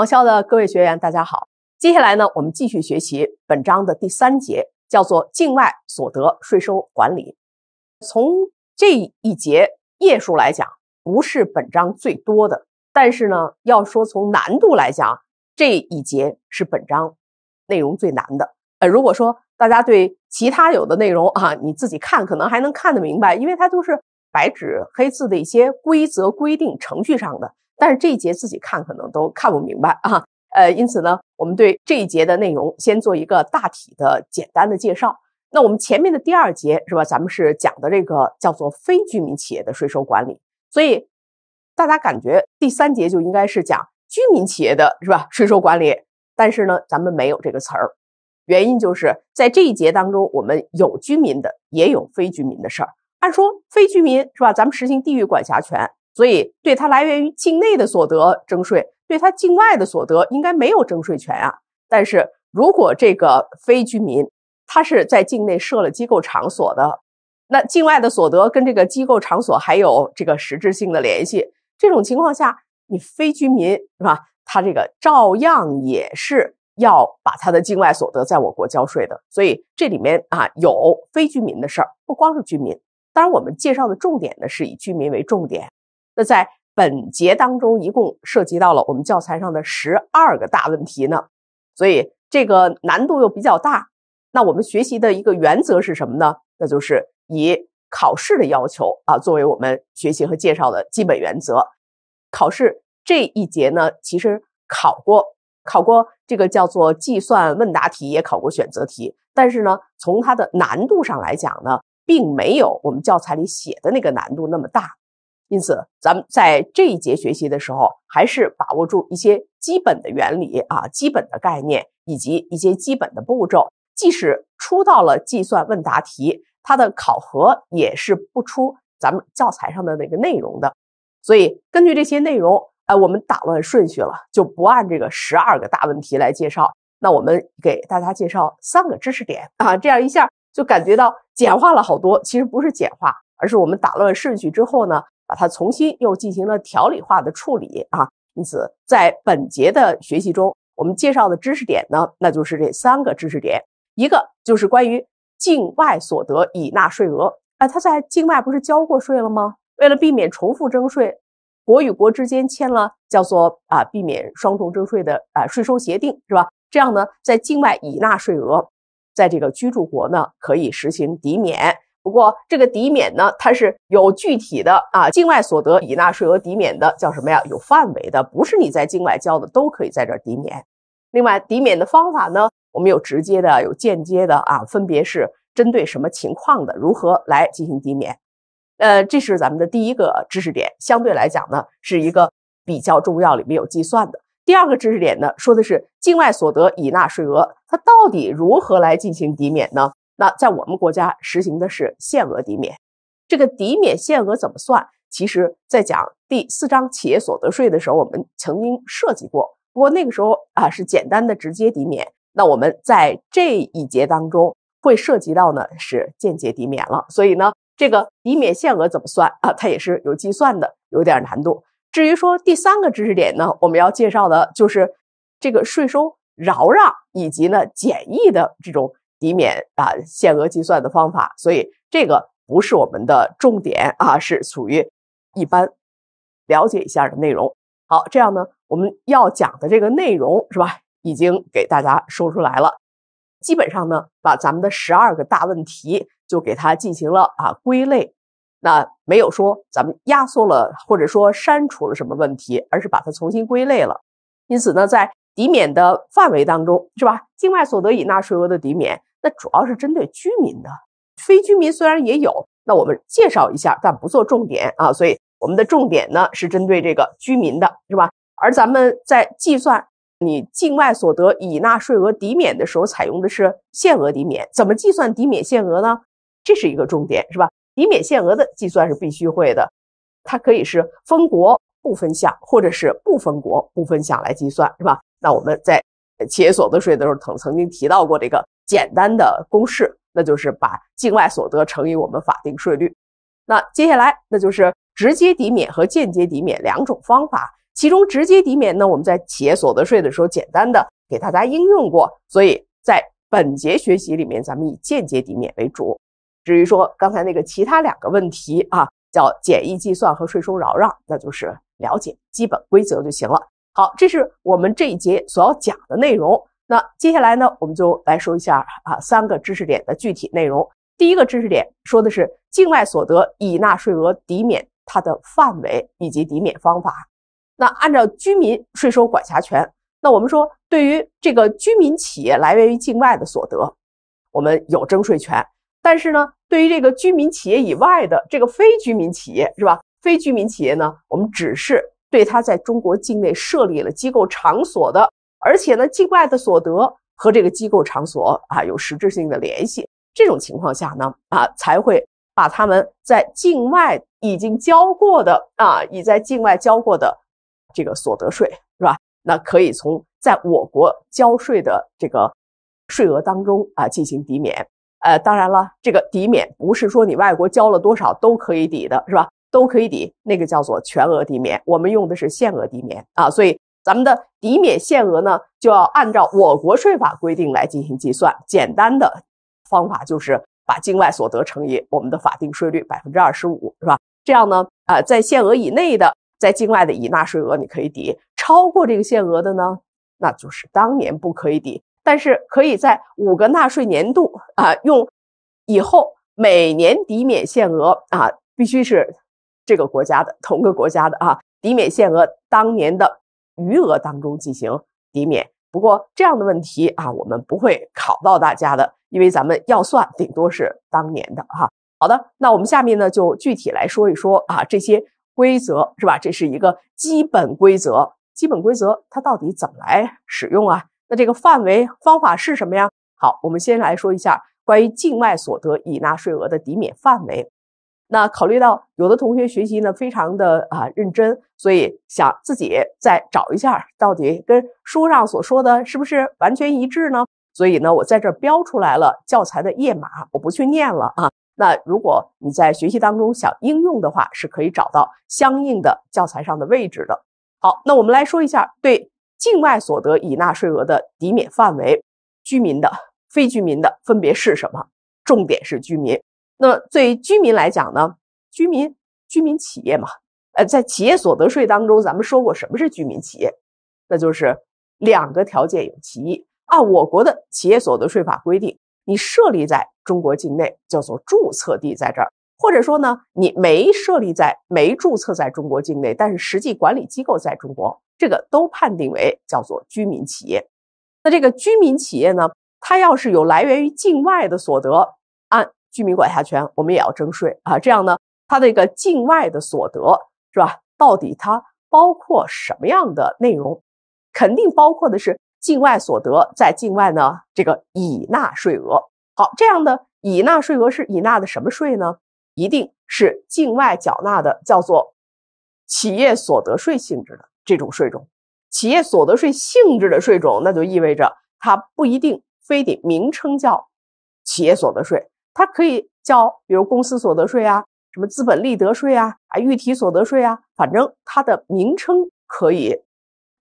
网校的各位学员，大家好。接下来呢，我们继续学习本章的第三节，叫做境外所得税收管理。从这一节页数来讲，不是本章最多的，但是呢，要说从难度来讲，这一节是本章内容最难的。呃，如果说大家对其他有的内容啊，你自己看可能还能看得明白，因为它都是白纸黑字的一些规则、规定、程序上的。但是这一节自己看可能都看不明白啊，呃，因此呢，我们对这一节的内容先做一个大体的简单的介绍。那我们前面的第二节是吧，咱们是讲的这个叫做非居民企业的税收管理，所以大家感觉第三节就应该是讲居民企业的，是吧？税收管理，但是呢，咱们没有这个词儿，原因就是在这一节当中，我们有居民的，也有非居民的事儿。按说非居民是吧，咱们实行地域管辖权。所以，对他来源于境内的所得征税，对他境外的所得应该没有征税权啊。但是如果这个非居民他是在境内设了机构场所的，那境外的所得跟这个机构场所还有这个实质性的联系，这种情况下，你非居民是吧？他这个照样也是要把他的境外所得在我国交税的。所以这里面啊，有非居民的事儿，不光是居民。当然，我们介绍的重点呢，是以居民为重点。那在本节当中，一共涉及到了我们教材上的十二个大问题呢，所以这个难度又比较大。那我们学习的一个原则是什么呢？那就是以考试的要求啊作为我们学习和介绍的基本原则。考试这一节呢，其实考过，考过这个叫做计算问答题，也考过选择题，但是呢，从它的难度上来讲呢，并没有我们教材里写的那个难度那么大。因此，咱们在这一节学习的时候，还是把握住一些基本的原理啊、基本的概念以及一些基本的步骤。即使出到了计算问答题，它的考核也是不出咱们教材上的那个内容的。所以，根据这些内容，呃，我们打乱顺序了，就不按这个十二个大问题来介绍。那我们给大家介绍三个知识点啊，这样一下就感觉到简化了好多。其实不是简化，而是我们打乱顺序之后呢。把它重新又进行了条理化的处理啊，因此在本节的学习中，我们介绍的知识点呢，那就是这三个知识点，一个就是关于境外所得已纳税额啊，他在境外不是交过税了吗？为了避免重复征税，国与国之间签了叫做啊避免双重征税的啊税收协定是吧？这样呢，在境外已纳税额，在这个居住国呢可以实行抵免。不过这个抵免呢，它是有具体的啊，境外所得已纳税额抵免的，叫什么呀？有范围的，不是你在境外交的都可以在这抵免。另外，抵免的方法呢，我们有直接的，有间接的啊，分别是针对什么情况的，如何来进行抵免？呃，这是咱们的第一个知识点，相对来讲呢，是一个比较重要，里面有计算的。第二个知识点呢，说的是境外所得已纳税额，它到底如何来进行抵免呢？那在我们国家实行的是限额抵免，这个抵免限额怎么算？其实，在讲第四章企业所得税的时候，我们曾经涉及过。不过那个时候啊，是简单的直接抵免。那我们在这一节当中会涉及到呢，是间接抵免了。所以呢，这个抵免限额怎么算啊？它也是有计算的，有点难度。至于说第三个知识点呢，我们要介绍的就是这个税收饶让以及呢简易的这种。抵免啊，限额计算的方法，所以这个不是我们的重点啊，是属于一般了解一下的内容。好，这样呢，我们要讲的这个内容是吧，已经给大家说出来了，基本上呢，把咱们的十二个大问题就给它进行了啊归类。那没有说咱们压缩了或者说删除了什么问题，而是把它重新归类了。因此呢，在抵免的范围当中是吧，境外所得以纳税额的抵免。那主要是针对居民的，非居民虽然也有，那我们介绍一下，但不做重点啊。所以我们的重点呢是针对这个居民的，是吧？而咱们在计算你境外所得已纳税额抵免的时候，采用的是限额抵免。怎么计算抵免限额呢？这是一个重点，是吧？抵免限额的计算是必须会的，它可以是分国不分项，或者是不分国不分项来计算，是吧？那我们在企业所得税的时候曾曾经提到过这个。简单的公式，那就是把境外所得乘以我们法定税率。那接下来，那就是直接抵免和间接抵免两种方法。其中，直接抵免呢，我们在企业所得税的时候简单的给大家应用过，所以在本节学习里面，咱们以间接抵免为主。至于说刚才那个其他两个问题啊，叫简易计算和税收饶让，那就是了解基本规则就行了。好，这是我们这一节所要讲的内容。那接下来呢，我们就来说一下啊三个知识点的具体内容。第一个知识点说的是境外所得已纳税额抵免它的范围以及抵免方法。那按照居民税收管辖权，那我们说对于这个居民企业来源于境外的所得，我们有征税权。但是呢，对于这个居民企业以外的这个非居民企业，是吧？非居民企业呢，我们只是对它在中国境内设立了机构场所的。而且呢，境外的所得和这个机构场所啊有实质性的联系，这种情况下呢，啊才会把他们在境外已经交过的啊，已在境外交过的这个所得税，是吧？那可以从在我国交税的这个税额当中啊进行抵免。呃，当然了，这个抵免不是说你外国交了多少都可以抵的，是吧？都可以抵，那个叫做全额抵免，我们用的是限额抵免啊，所以。咱们的抵免限额呢，就要按照我国税法规定来进行计算。简单的方法就是把境外所得乘以我们的法定税率百分之二十五，是吧？这样呢，啊，在限额以内的，在境外的已纳税额你可以抵；超过这个限额的呢，那就是当年不可以抵，但是可以在五个纳税年度啊，用以后每年抵免限额啊，必须是这个国家的同个国家的啊，抵免限额当年的。余额当中进行抵免，不过这样的问题啊，我们不会考到大家的，因为咱们要算，顶多是当年的哈。好的，那我们下面呢就具体来说一说啊这些规则是吧？这是一个基本规则，基本规则它到底怎么来使用啊？那这个范围方法是什么呀？好，我们先来说一下关于境外所得已纳税额的抵免范围。那考虑到有的同学学习呢非常的啊认真，所以想自己再找一下，到底跟书上所说的是不是完全一致呢？所以呢，我在这标出来了教材的页码，我不去念了啊。那如果你在学习当中想应用的话，是可以找到相应的教材上的位置的。好，那我们来说一下对境外所得已纳税额的抵免范围，居民的、非居民的分别是什么？重点是居民。那么，对居民来讲呢，居民居民企业嘛，呃，在企业所得税当中，咱们说过什么是居民企业，那就是两个条件有歧义。按我国的企业所得税法规定，你设立在中国境内叫做注册地在这儿，或者说呢，你没设立在没注册在中国境内，但是实际管理机构在中国，这个都判定为叫做居民企业。那这个居民企业呢，它要是有来源于境外的所得按居民管辖权，我们也要征税啊。这样呢，它的一个境外的所得是吧？到底它包括什么样的内容？肯定包括的是境外所得，在境外呢这个已纳税额。好，这样的已纳税额是已纳的什么税呢？一定是境外缴纳的，叫做企业所得税性质的这种税种。企业所得税性质的税种，那就意味着它不一定非得名称叫企业所得税。它可以叫，比如公司所得税啊，什么资本利得税啊，啊，预提所得税啊，反正它的名称可以，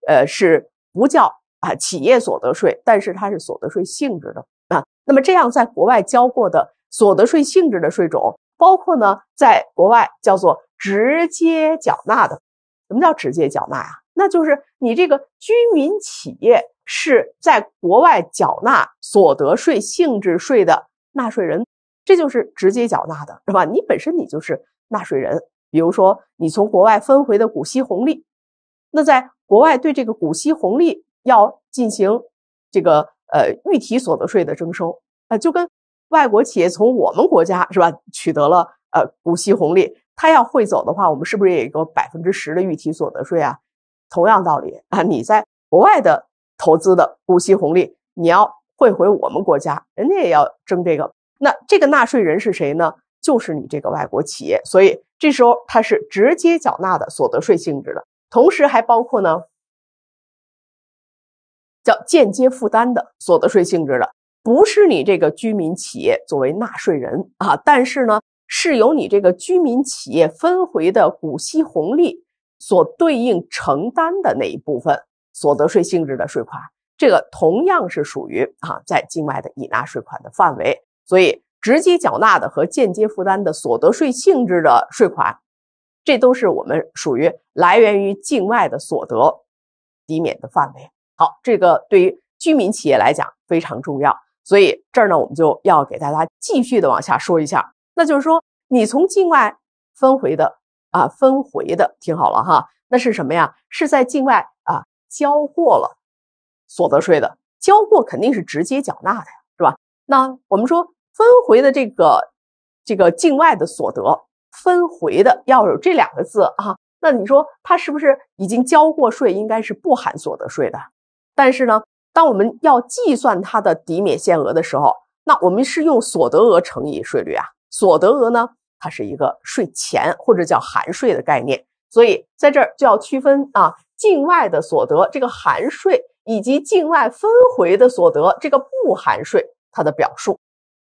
呃，是不叫啊企业所得税，但是它是所得税性质的啊。那么这样，在国外交过的所得税性质的税种，包括呢，在国外叫做直接缴纳的。什么叫直接缴纳呀？那就是你这个居民企业是在国外缴纳所得税性质税的纳税人。这就是直接缴纳的，是吧？你本身你就是纳税人。比如说，你从国外分回的股息红利，那在国外对这个股息红利要进行这个呃预提所得税的征收啊，就跟外国企业从我们国家是吧取得了呃股息红利，他要汇走的话，我们是不是也有百分之十的预提所得税啊？同样道理啊，你在国外的投资的股息红利，你要汇回我们国家，人家也要征这个。那这个纳税人是谁呢？就是你这个外国企业，所以这时候它是直接缴纳的所得税性质的，同时还包括呢，叫间接负担的所得税性质的，不是你这个居民企业作为纳税人啊，但是呢，是由你这个居民企业分回的股息红利所对应承担的那一部分所得税性质的税款，这个同样是属于啊在境外的已纳税款的范围。所以，直接缴纳的和间接负担的所得税性质的税款，这都是我们属于来源于境外的所得抵免的范围。好，这个对于居民企业来讲非常重要。所以这儿呢，我们就要给大家继续的往下说一下。那就是说，你从境外分回的啊，分回的，听好了哈，那是什么呀？是在境外啊交过了所得税的，交过肯定是直接缴纳的呀，是吧？那我们说。分回的这个这个境外的所得，分回的要有这两个字啊。那你说他是不是已经交过税？应该是不含所得税的。但是呢，当我们要计算它的抵免限额的时候，那我们是用所得额乘以税率啊。所得额呢，它是一个税前或者叫含税的概念。所以在这儿就要区分啊，境外的所得这个含税，以及境外分回的所得这个不含税，它的表述。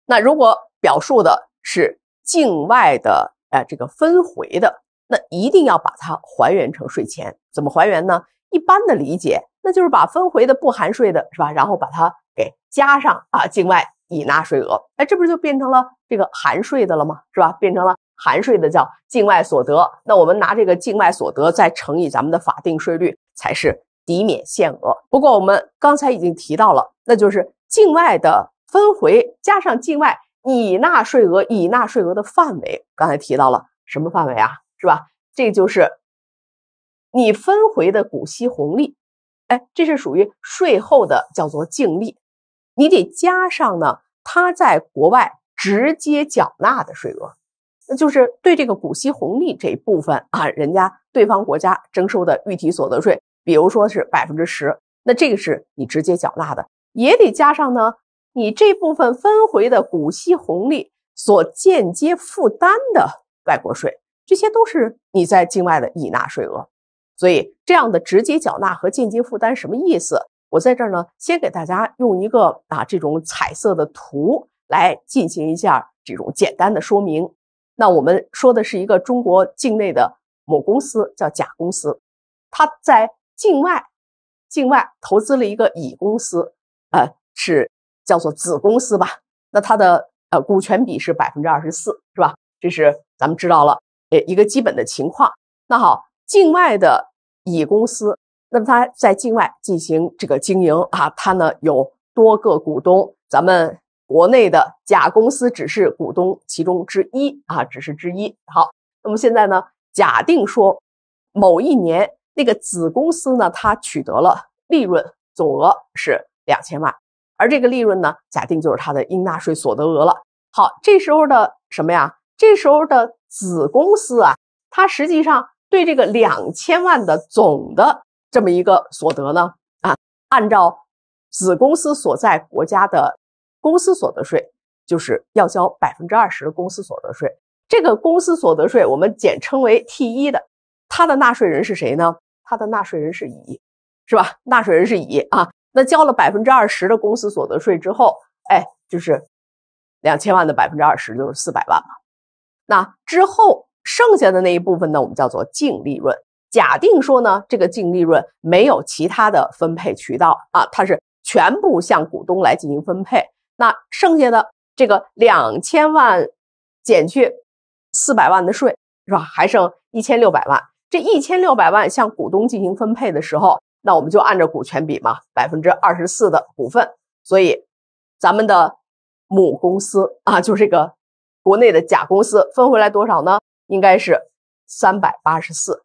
那如果表述的是境外的，呃这个分回的，那一定要把它还原成税前。怎么还原呢？一般的理解，那就是把分回的不含税的，是吧？然后把它给加上啊，境外已纳税额，哎，这不是就变成了这个含税的了吗？是吧？变成了含税的叫境外所得。那我们拿这个境外所得再乘以咱们的法定税率，才是抵免限额。不过我们刚才已经提到了，那就是境外的。分回加上境外已纳税额，已纳税额的范围，刚才提到了什么范围啊？是吧？这就是你分回的股息红利，哎，这是属于税后的，叫做净利。你得加上呢，他在国外直接缴纳的税额，那就是对这个股息红利这一部分啊，人家对方国家征收的预提所得税，比如说是百分之十，那这个是你直接缴纳的，也得加上呢。你这部分分回的股息红利所间接负担的外国税，这些都是你在境外的已纳税额。所以这样的直接缴纳和间接负担什么意思？我在这儿呢，先给大家用一个啊这种彩色的图来进行一下这种简单的说明。那我们说的是一个中国境内的某公司，叫甲公司，它在境外境外投资了一个乙公司，呃是。叫做子公司吧，那它的呃股权比是百分之二十四，是吧？这是咱们知道了，呃一个基本的情况。那好，境外的乙公司，那么它在境外进行这个经营啊，它呢有多个股东，咱们国内的甲公司只是股东其中之一啊，只是之一。好，那么现在呢，假定说某一年那个子公司呢，它取得了利润总额是两千万。而这个利润呢，假定就是它的应纳税所得额了。好，这时候的什么呀？这时候的子公司啊，它实际上对这个两千万的总的这么一个所得呢，啊，按照子公司所在国家的公司所得税，就是要交百分之二十的公司所得税。这个公司所得税我们简称为 T 一的，它的纳税人是谁呢？它的纳税人是乙，是吧？纳税人是乙啊。那交了百分之二十的公司所得税之后，哎，就是两千万的百分之二十就是四百万嘛。那之后剩下的那一部分呢，我们叫做净利润。假定说呢，这个净利润没有其他的分配渠道啊，它是全部向股东来进行分配。那剩下的这个两千万减去四百万的税，是吧？还剩一千六百万。这一千六百万向股东进行分配的时候。那我们就按照股权比嘛，百分之二十四的股份，所以咱们的母公司啊，就这个国内的甲公司分回来多少呢？应该是三百八十四。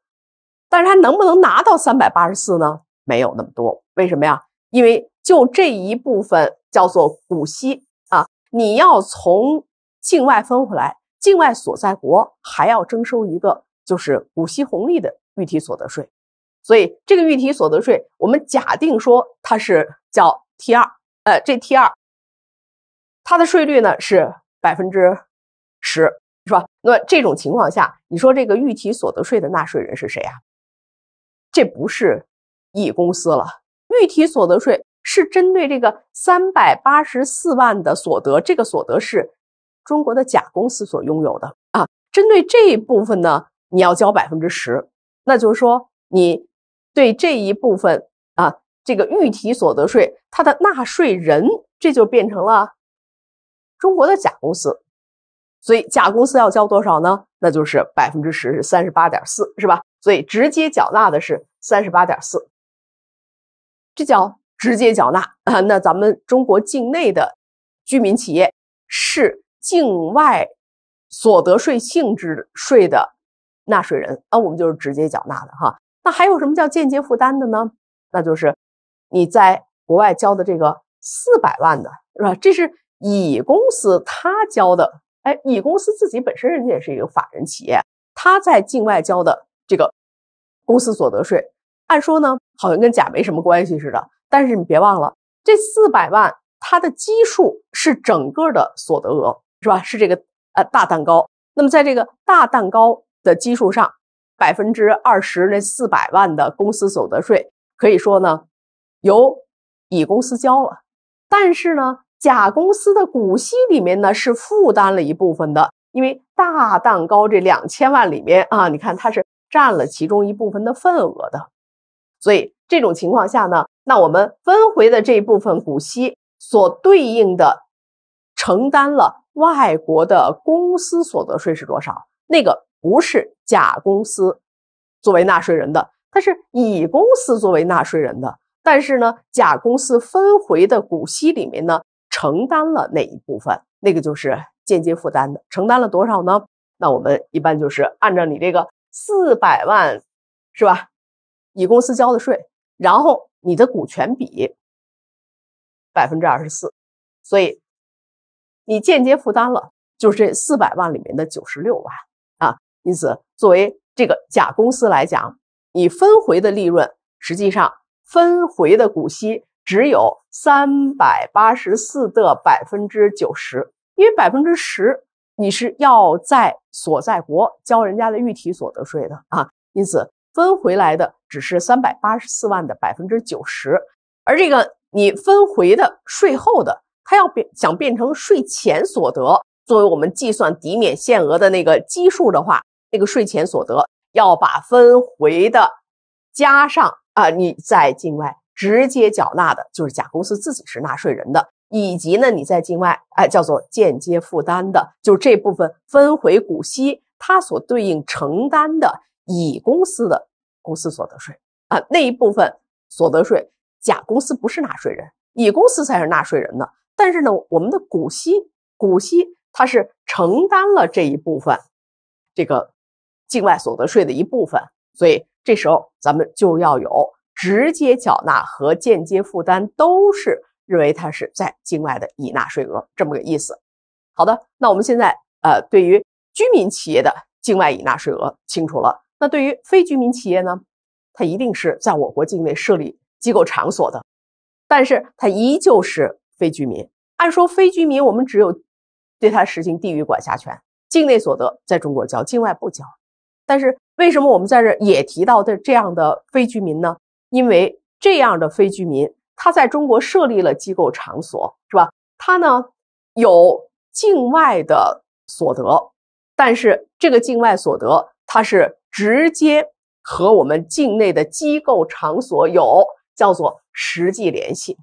但是它能不能拿到三百八十四呢？没有那么多。为什么呀？因为就这一部分叫做股息啊，你要从境外分回来，境外所在国还要征收一个就是股息红利的预提所得税。所以这个预提所得税，我们假定说它是叫 T 二，呃，这 T 二它的税率呢是百分之十，是吧？那这种情况下，你说这个预提所得税的纳税人是谁呀？这不是乙公司了。预提所得税是针对这个三百八十四万的所得，这个所得是中国的甲公司所拥有的啊。针对这一部分呢，你要交百分之十，那就是说你。对这一部分啊，这个预提所得税，它的纳税人这就变成了中国的甲公司，所以甲公司要交多少呢？那就是百分之十是三十八点四，是吧？所以直接缴纳的是三十八点四，这叫直接缴纳啊。那咱们中国境内的居民企业是境外所得税性质税的纳税人啊，我们就是直接缴纳的哈。那还有什么叫间接负担的呢？那就是你在国外交的这个四百万的，是吧？这是乙公司他交的，哎，乙公司自己本身人家也是一个法人企业，他在境外交的这个公司所得税，按说呢好像跟甲没什么关系似的。但是你别忘了，这四百万它的基数是整个的所得额，是吧？是这个呃大蛋糕。那么在这个大蛋糕的基数上。百分之二十那四百万的公司所得税，可以说呢，由乙公司交了，但是呢，甲公司的股息里面呢是负担了一部分的，因为大蛋糕这两千万里面啊，你看它是占了其中一部分的份额的，所以这种情况下呢，那我们分回的这一部分股息所对应的承担了外国的公司所得税是多少？那个。不是甲公司作为纳税人的，它是乙公司作为纳税人的。但是呢，甲公司分回的股息里面呢，承担了那一部分，那个就是间接负担的。承担了多少呢？那我们一般就是按照你这个四百万，是吧？乙公司交的税，然后你的股权比百分之二十四，所以你间接负担了，就是这四百万里面的九十六万。因此，作为这个甲公司来讲，你分回的利润，实际上分回的股息只有三百八十四的百分之九十，因为百分之十你是要在所在国交人家的预提所得税的啊，因此分回来的只是三百八十四万的百分之九十，而这个你分回的税后的，它要变想变成税前所得，作为我们计算抵免限额的那个基数的话。那个税前所得要把分回的加上啊，你在境外直接缴纳的，就是甲公司自己是纳税人的，以及呢你在境外哎叫做间接负担的，就是这部分分回股息它所对应承担的乙公司的公司所得税啊那一部分所得税，甲公司不是纳税人，乙公司才是纳税人的。但是呢，我们的股息股息它是承担了这一部分这个。境外所得税的一部分，所以这时候咱们就要有直接缴纳和间接负担，都是认为它是在境外的已纳税额这么个意思。好的，那我们现在呃，对于居民企业的境外已纳税额清楚了，那对于非居民企业呢，它一定是在我国境内设立机构场所的，但是它依旧是非居民。按说非居民我们只有对它实行地域管辖权，境内所得在中国交，境外不交。但是为什么我们在这也提到的这样的非居民呢？因为这样的非居民，他在中国设立了机构场所，是吧？他呢有境外的所得，但是这个境外所得，它是直接和我们境内的机构场所有叫做实际联系。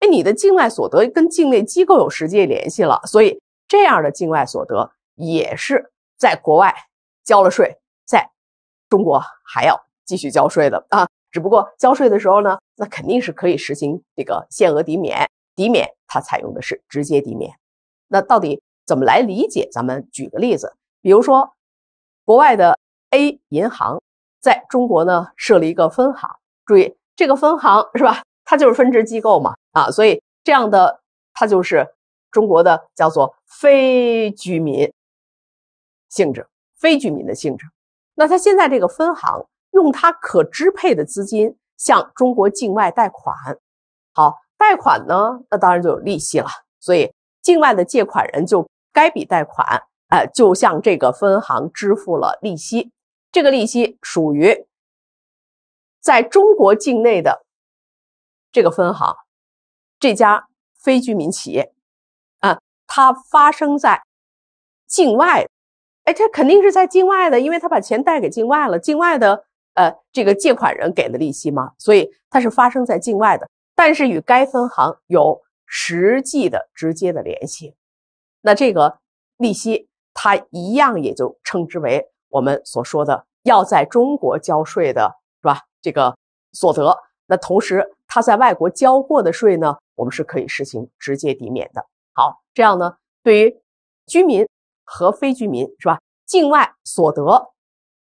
哎，你的境外所得跟境内机构有实际联系了，所以这样的境外所得也是在国外交了税。中国还要继续交税的啊，只不过交税的时候呢，那肯定是可以实行这个限额抵免，抵免它采用的是直接抵免。那到底怎么来理解？咱们举个例子，比如说国外的 A 银行在中国呢设立一个分行，注意这个分行是吧？它就是分支机构嘛，啊，所以这样的它就是中国的叫做非居民性质，非居民的性质。那他现在这个分行用它可支配的资金向中国境外贷款，好，贷款呢，那当然就有利息了。所以境外的借款人就该笔贷款，哎，就向这个分行支付了利息。这个利息属于在中国境内的这个分行，这家非居民企业，啊，它发生在境外。哎，他肯定是在境外的，因为他把钱贷给境外了，境外的呃这个借款人给的利息嘛，所以它是发生在境外的，但是与该分行有实际的直接的联系，那这个利息它一样也就称之为我们所说的要在中国交税的，是吧？这个所得，那同时他在外国交过的税呢，我们是可以实行直接抵免的。好，这样呢，对于居民。和非居民是吧？境外所得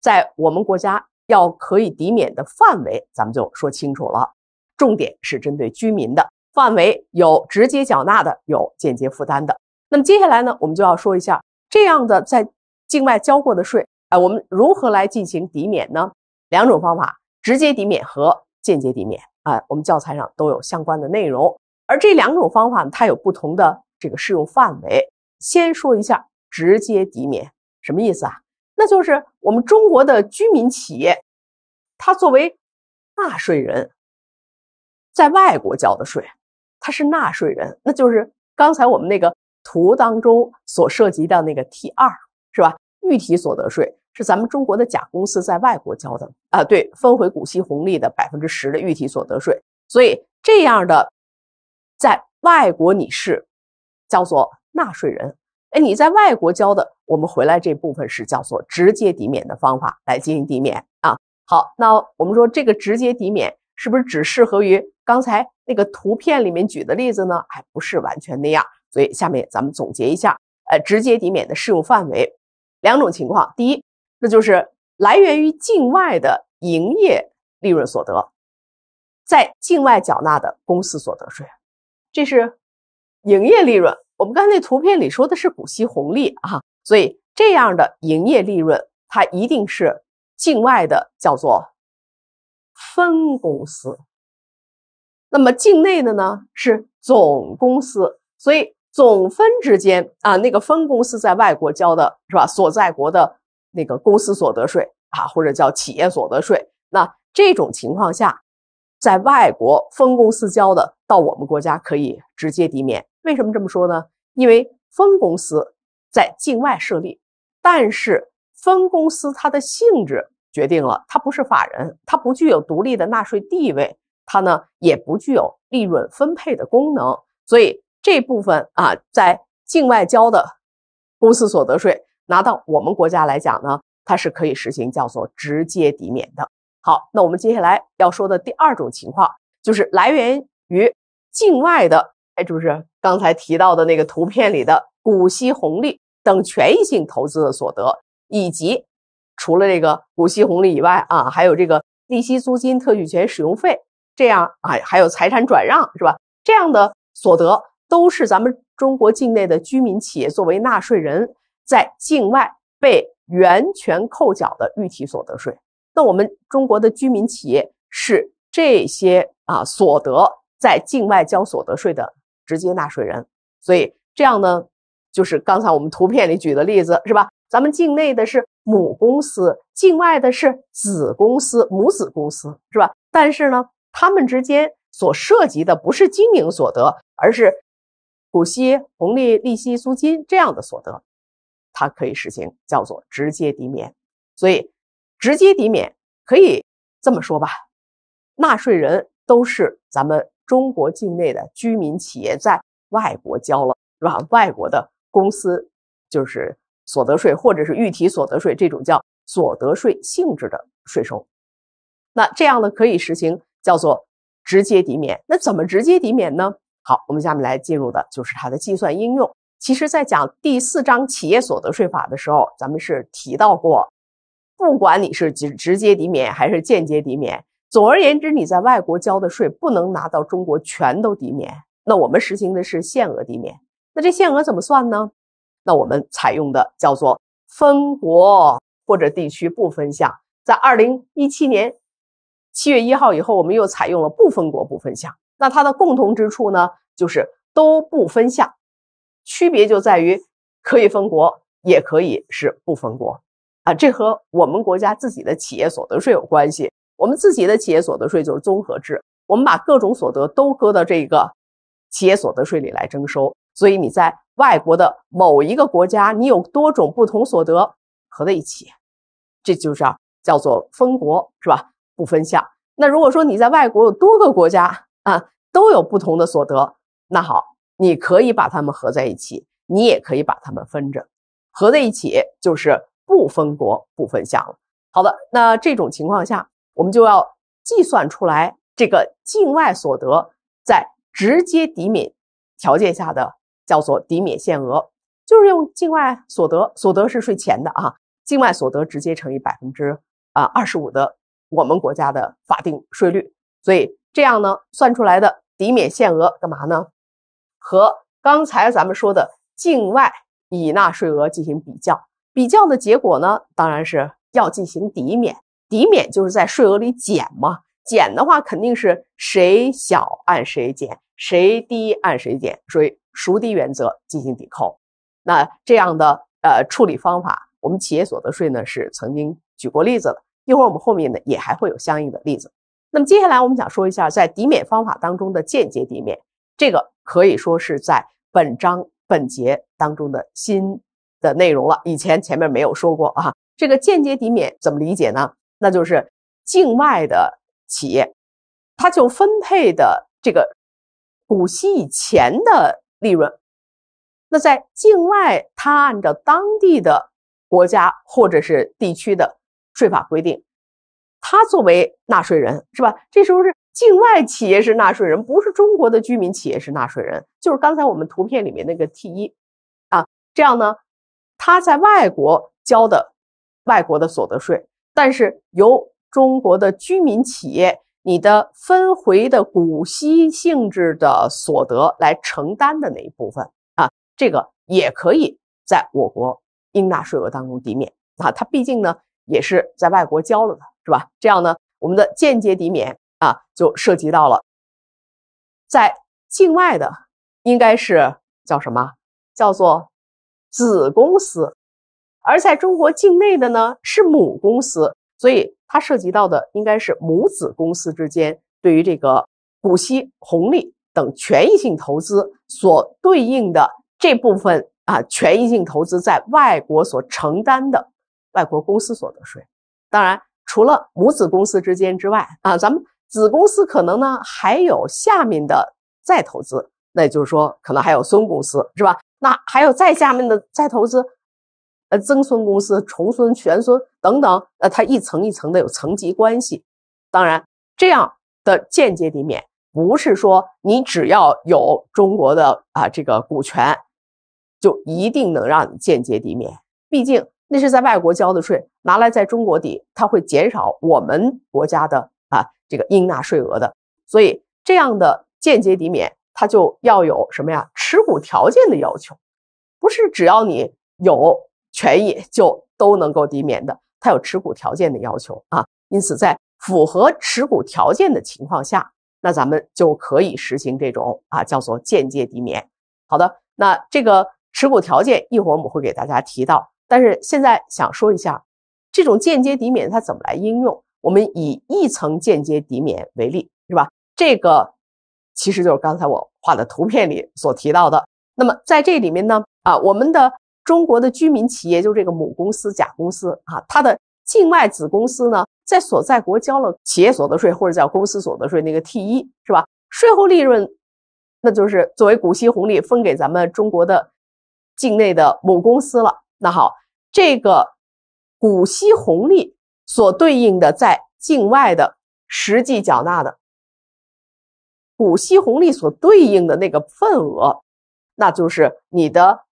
在我们国家要可以抵免的范围，咱们就说清楚了。重点是针对居民的范围，有直接缴纳的，有间接负担的。那么接下来呢，我们就要说一下这样的在境外交过的税，哎，我们如何来进行抵免呢？两种方法：直接抵免和间接抵免。哎，我们教材上都有相关的内容。而这两种方法呢，它有不同的这个适用范围。先说一下。直接抵免什么意思啊？那就是我们中国的居民企业，它作为纳税人，在外国交的税，他是纳税人，那就是刚才我们那个图当中所涉及到那个 T 二，是吧？预提所得税是咱们中国的甲公司在外国交的啊，对，分回股息红利的百分之十预提所得税，所以这样的在外国你是叫做纳税人。哎，你在外国交的，我们回来这部分是叫做直接抵免的方法来进行抵免啊。好，那我们说这个直接抵免是不是只适合于刚才那个图片里面举的例子呢？哎，不是完全那样。所以下面咱们总结一下，呃，直接抵免的适用范围两种情况：第一，那就是来源于境外的营业利润所得，在境外缴纳的公司所得税，这是营业利润。我们刚才那图片里说的是股息红利啊，所以这样的营业利润，它一定是境外的，叫做分公司。那么境内的呢是总公司，所以总分之间啊，那个分公司在外国交的是吧？所在国的那个公司所得税啊，或者叫企业所得税。那这种情况下，在外国分公司交的，到我们国家可以直接抵免。为什么这么说呢？因为分公司在境外设立，但是分公司它的性质决定了它不是法人，它不具有独立的纳税地位，它呢也不具有利润分配的功能，所以这部分啊在境外交的公司所得税拿到我们国家来讲呢，它是可以实行叫做直接抵免的。好，那我们接下来要说的第二种情况就是来源于境外的，哎，是不是？刚才提到的那个图片里的股息红利等权益性投资的所得，以及除了这个股息红利以外啊，还有这个利息、租金、特许权使用费这样啊，还有财产转让是吧？这样的所得都是咱们中国境内的居民企业作为纳税人在境外被源泉扣缴的预提所得税。那我们中国的居民企业是这些啊所得在境外交所得税的。直接纳税人，所以这样呢，就是刚才我们图片里举的例子，是吧？咱们境内的是母公司，境外的是子公司、母子公司，是吧？但是呢，他们之间所涉及的不是经营所得，而是股息、红利、利息、租金这样的所得，它可以实行叫做直接抵免。所以，直接抵免可以这么说吧，纳税人都是咱们。中国境内的居民企业在外国交了，是吧？外国的公司就是所得税，或者是预提所得税，这种叫所得税性质的税收。那这样呢，可以实行叫做直接抵免。那怎么直接抵免呢？好，我们下面来进入的就是它的计算应用。其实，在讲第四章企业所得税法的时候，咱们是提到过，不管你是直直接抵免还是间接抵免。总而言之，你在外国交的税不能拿到中国全都抵免。那我们实行的是限额抵免。那这限额怎么算呢？那我们采用的叫做分国或者地区不分项。在二零一七年七月一号以后，我们又采用了不分国不分项。那它的共同之处呢，就是都不分项。区别就在于可以分国，也可以是不分国啊。这和我们国家自己的企业所得税有关系。我们自己的企业所得税就是综合制，我们把各种所得都搁到这个企业所得税里来征收。所以你在外国的某一个国家，你有多种不同所得合在一起，这就是叫做分国，是吧？不分项。那如果说你在外国有多个国家啊都有不同的所得，那好，你可以把它们合在一起，你也可以把它们分着合在一起，就是不分国不分项了。好的，那这种情况下。我们就要计算出来这个境外所得在直接抵免条件下的叫做抵免限额，就是用境外所得，所得是税前的啊，境外所得直接乘以百分之啊二十五的我们国家的法定税率，所以这样呢算出来的抵免限额干嘛呢？和刚才咱们说的境外已纳税额进行比较，比较的结果呢，当然是要进行抵免。抵免就是在税额里减嘛，减的话肯定是谁小按谁减，谁低按谁减，所以孰低原则进行抵扣。那这样的呃处理方法，我们企业所得税呢是曾经举过例子的，一会儿我们后面呢也还会有相应的例子。那么接下来我们想说一下在抵免方法当中的间接抵免，这个可以说是在本章本节当中的新的内容了，以前前面没有说过啊。这个间接抵免怎么理解呢？那就是境外的企业，它就分配的这个股息以前的利润，那在境外，它按照当地的国家或者是地区的税法规定，它作为纳税人是吧？这时候是境外企业是纳税人，不是中国的居民企业是纳税人，就是刚才我们图片里面那个 T 一啊，这样呢，他在外国交的外国的所得税。但是由中国的居民企业，你的分回的股息性质的所得来承担的那一部分啊，这个也可以在我国应纳税额当中抵免啊。它毕竟呢也是在外国交了的，是吧？这样呢，我们的间接抵免啊，就涉及到了在境外的，应该是叫什么？叫做子公司。而在中国境内的呢是母公司，所以它涉及到的应该是母子公司之间对于这个股息红利等权益性投资所对应的这部分啊权益性投资在外国所承担的外国公司所得税。当然，除了母子公司之间之外啊，咱们子公司可能呢还有下面的再投资，那也就是说可能还有孙公司是吧？那还有再下面的再投资。呃，曾孙公司、重孙、玄孙等等，呃，它一层一层的有层级关系。当然，这样的间接抵免，不是说你只要有中国的啊这个股权，就一定能让你间接抵免。毕竟那是在外国交的税，拿来在中国抵，它会减少我们国家的啊这个应纳税额的。所以，这样的间接抵免，它就要有什么呀？持股条件的要求，不是只要你有。权益就都能够抵免的，它有持股条件的要求啊，因此在符合持股条件的情况下，那咱们就可以实行这种啊，叫做间接抵免。好的，那这个持股条件一会儿我们会给大家提到，但是现在想说一下，这种间接抵免它怎么来应用？我们以一层间接抵免为例，是吧？这个其实就是刚才我画的图片里所提到的。那么在这里面呢，啊，我们的。中国的居民企业就这个母公司甲公司啊，它的境外子公司呢，在所在国交了企业所得税或者叫公司所得税那个 T 一，是吧？税后利润，那就是作为股息红利分给咱们中国的境内的母公司了。那好，这个股息红利所对应的在境外的实际缴纳的股息红利所对应的那个份额，那就是你的。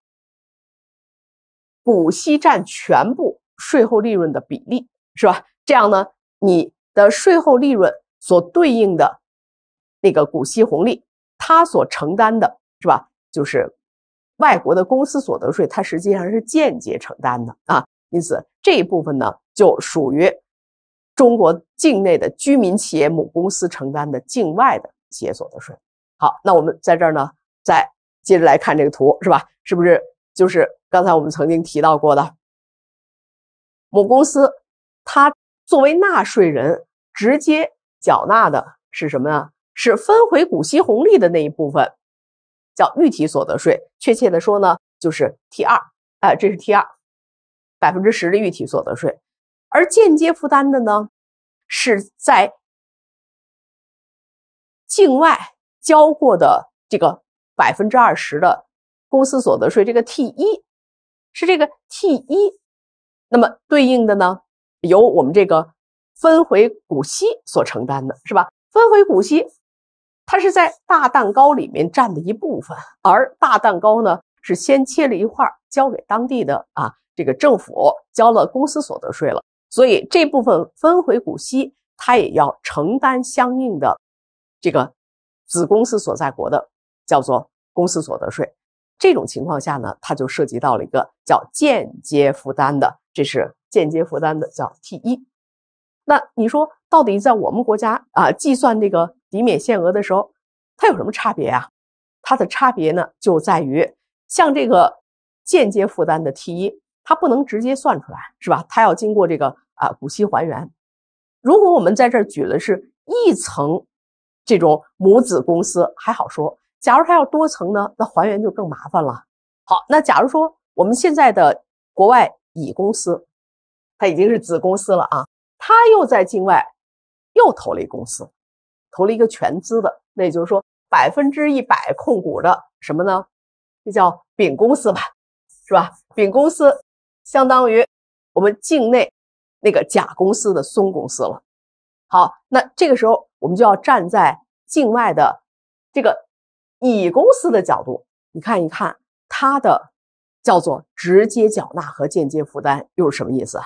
股息占全部税后利润的比例是吧？这样呢，你的税后利润所对应的那个股息红利，它所承担的是吧？就是外国的公司所得税，它实际上是间接承担的啊。因此这一部分呢，就属于中国境内的居民企业母公司承担的境外的企业所得税。好，那我们在这儿呢，再接着来看这个图是吧？是不是？就是刚才我们曾经提到过的，母公司它作为纳税人直接缴纳的是什么呀？是分回股息红利的那一部分，叫预提所得税。确切的说呢，就是 T 二，哎，这是 T 二百分之十的预提所得税，而间接负担的呢，是在境外交过的这个百分之二十的。公司所得税这个 T 一，是这个 T 一，那么对应的呢，由我们这个分回股息所承担的是吧？分回股息，它是在大蛋糕里面占的一部分，而大蛋糕呢是先切了一块交给当地的啊这个政府交了公司所得税了，所以这部分分回股息，它也要承担相应的这个子公司所在国的叫做公司所得税。这种情况下呢，它就涉及到了一个叫间接负担的，这是间接负担的，叫 T 一。那你说到底在我们国家啊，计算这个抵免限额的时候，它有什么差别啊？它的差别呢，就在于像这个间接负担的 T 一，它不能直接算出来，是吧？它要经过这个啊股息还原。如果我们在这儿举的是一层这种母子公司，还好说。假如它要多层呢，那还原就更麻烦了。好，那假如说我们现在的国外乙公司，它已经是子公司了啊，它又在境外又投了一公司，投了一个全资的，那也就是说百分之一百控股的什么呢？这叫丙公司吧，是吧？丙公司相当于我们境内那个甲公司的孙公司了。好，那这个时候我们就要站在境外的这个。乙公司的角度，你看一看它的叫做直接缴纳和间接负担又是什么意思？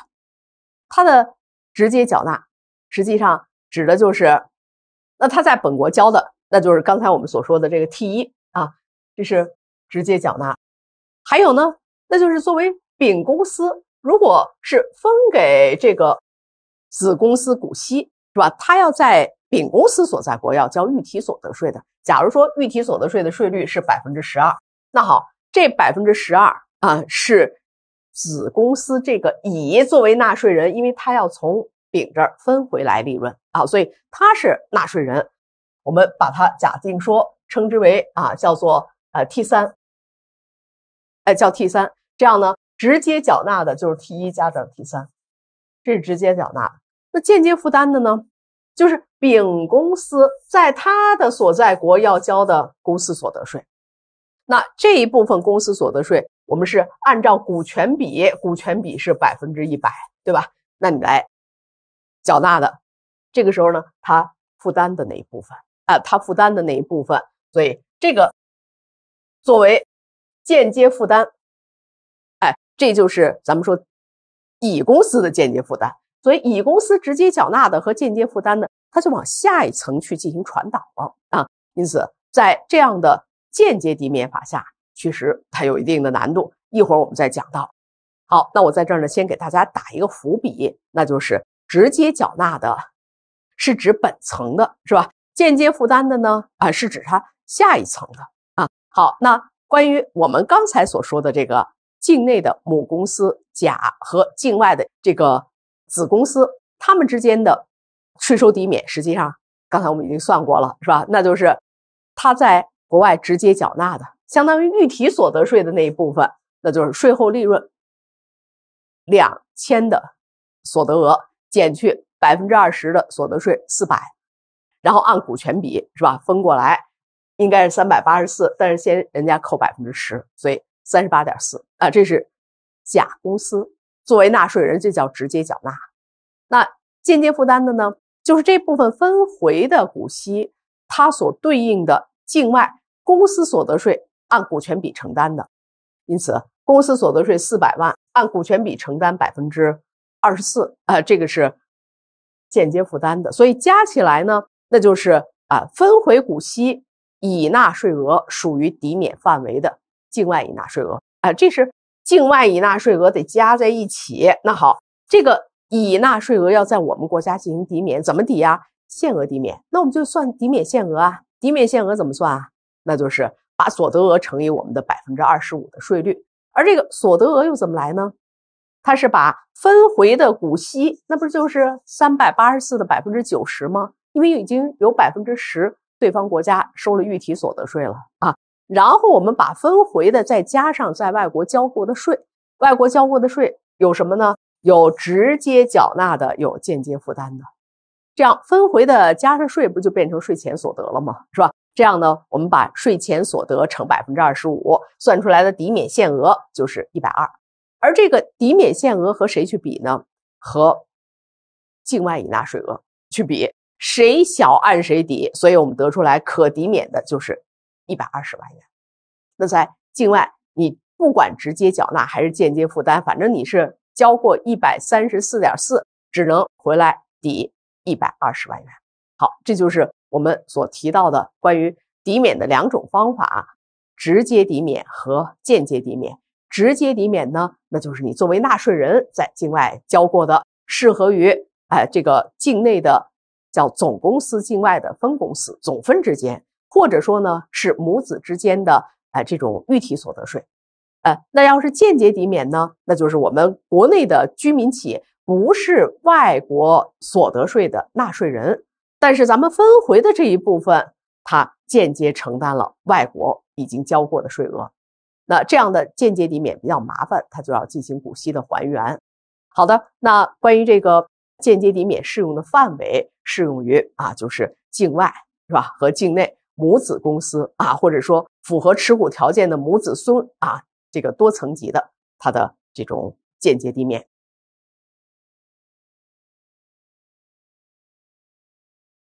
它的直接缴纳实际上指的就是，那他在本国交的，那就是刚才我们所说的这个 T 一啊，这是直接缴纳。还有呢，那就是作为丙公司，如果是分给这个子公司股息，是吧？他要在丙公司所在国要交预提所得税的。假如说预提所得税的税率是百分之十二，那好，这百分之十二啊是子公司这个乙作为纳税人，因为他要从丙这儿分回来利润啊，所以他是纳税人，我们把它假定说称之为啊叫做呃 T 三，哎叫 T 三，这样呢直接缴纳的就是 T 一加上 T 三，这是直接缴纳，那间接负担的呢？就是丙公司在他的所在国要交的公司所得税，那这一部分公司所得税，我们是按照股权比，股权比是百分之一百，对吧？那你来缴纳的，这个时候呢，他负担的那一部分啊，他负担的那一部分，所以这个作为间接负担，哎，这就是咱们说乙公司的间接负担。所以，乙公司直接缴纳的和间接负担的，它就往下一层去进行传导了啊。因此，在这样的间接抵免法下，其实它有一定的难度。一会儿我们再讲到。好，那我在这儿呢，先给大家打一个伏笔，那就是直接缴纳的，是指本层的，是吧？间接负担的呢，啊，是指它下一层的啊。好，那关于我们刚才所说的这个境内的母公司甲和境外的这个。子公司他们之间的税收抵免，实际上刚才我们已经算过了，是吧？那就是他在国外直接缴纳的，相当于预提所得税的那一部分，那就是税后利润两千的所得额减去百分之二十的所得税四百，然后按股权比，是吧？分过来应该是三百八十四，但是先人家扣百分之十，所以三十八点四啊，这是甲公司。作为纳税人，这叫直接缴纳。那间接负担的呢？就是这部分分回的股息，它所对应的境外公司所得税按股权比承担的。因此，公司所得税四百万按股权比承担百分之二十四啊，这个是间接负担的。所以加起来呢，那就是啊，分回股息已纳税额属于抵免范围的境外已纳税额啊，这是。境外已纳税额得加在一起，那好，这个已纳税额要在我们国家进行抵免，怎么抵呀？限额抵免，那我们就算抵免限额啊？抵免限额怎么算啊？那就是把所得额乘以我们的百分之二十五的税率，而这个所得额又怎么来呢？它是把分回的股息，那不就是三百八十四的百分之九十吗？因为已经有百分之十对方国家收了预提所得税了啊。然后我们把分回的再加上在外国交过的税，外国交过的税有什么呢？有直接缴纳的，有间接负担的。这样分回的加上税，不就变成税前所得了吗？是吧？这样呢，我们把税前所得乘百分之二十五，算出来的抵免限额就是一百二。而这个抵免限额和谁去比呢？和境外已纳税额去比，谁小按谁抵。所以我们得出来可抵免的就是。一百二十万元，那在境外，你不管直接缴纳还是间接负担，反正你是交过一百三十四点四，只能回来抵一百二十万元。好，这就是我们所提到的关于抵免的两种方法：直接抵免和间接抵免。直接抵免呢，那就是你作为纳税人在境外交过的，适合于哎这个境内的叫总公司境外的分公司总分之间。或者说呢，是母子之间的呃这种预提所得税，呃，那要是间接抵免呢，那就是我们国内的居民企业不是外国所得税的纳税人，但是咱们分回的这一部分，他间接承担了外国已经交过的税额，那这样的间接抵免比较麻烦，他就要进行股息的还原。好的，那关于这个间接抵免适用的范围，适用于啊，就是境外是吧和境内。母子公司啊，或者说符合持股条件的母子孙啊，这个多层级的，它的这种间接地面。